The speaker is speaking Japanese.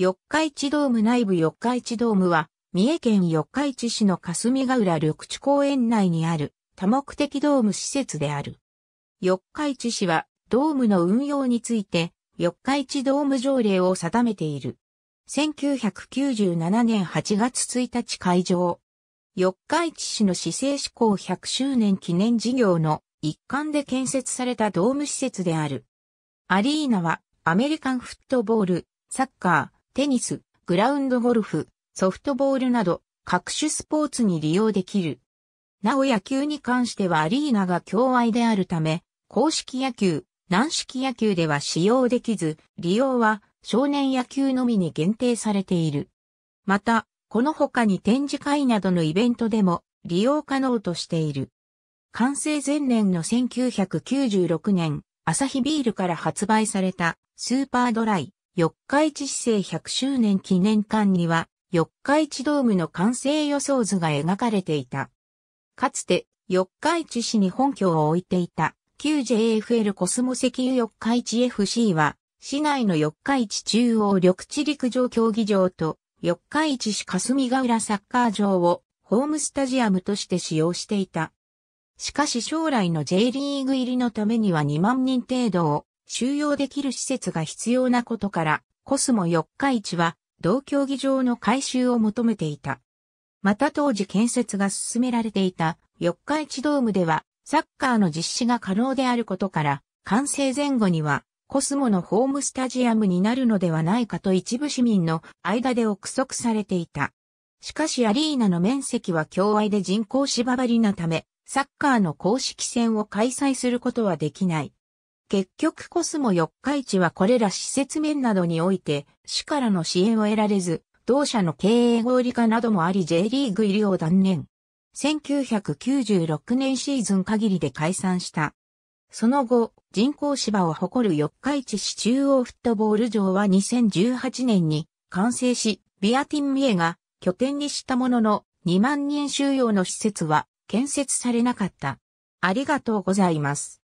四日市ドーム内部四日市ドームは、三重県四日市市の霞ヶ浦緑地公園内にある多目的ドーム施設である。四日市市は、ドームの運用について、四日市ドーム条例を定めている。1997年8月1日会場。四日市市の市政施行100周年記念事業の一環で建設されたドーム施設である。アリーナはアメリカンフットボール、サッカー、テニス、グラウンドゴルフ、ソフトボールなど各種スポーツに利用できる。なお野球に関してはアリーナが競愛であるため、公式野球、軟式野球では使用できず、利用は少年野球のみに限定されている。また、この他に展示会などのイベントでも利用可能としている。完成前年の1996年、アサヒビールから発売されたスーパードライ、四日市市政100周年記念館には、四日市ドームの完成予想図が描かれていた。かつて、四日市市に本拠を置いていた、旧 JFL コスモ石油四日市 FC は、市内の四日市中央緑地陸上競技場と、四日市市霞ヶ浦サッカー場を、ホームスタジアムとして使用していた。しかし将来の J リーグ入りのためには2万人程度を収容できる施設が必要なことから、コスモ四日市は同競技場の改修を求めていた。また当時建設が進められていた四日市ドームではサッカーの実施が可能であることから、完成前後にはコスモのホームスタジアムになるのではないかと一部市民の間で憶測されていた。しかしアリーナの面積は境外で人口縛りなため、サッカーの公式戦を開催することはできない。結局コスモ四日市はこれら施設面などにおいて、市からの支援を得られず、同社の経営合理化などもあり J リーグ入りを断念。1996年シーズン限りで解散した。その後、人工芝を誇る四日市市中央フットボール場は2018年に完成し、ビアティンミエが拠点にしたものの2万人収容の施設は建設されなかった。ありがとうございます。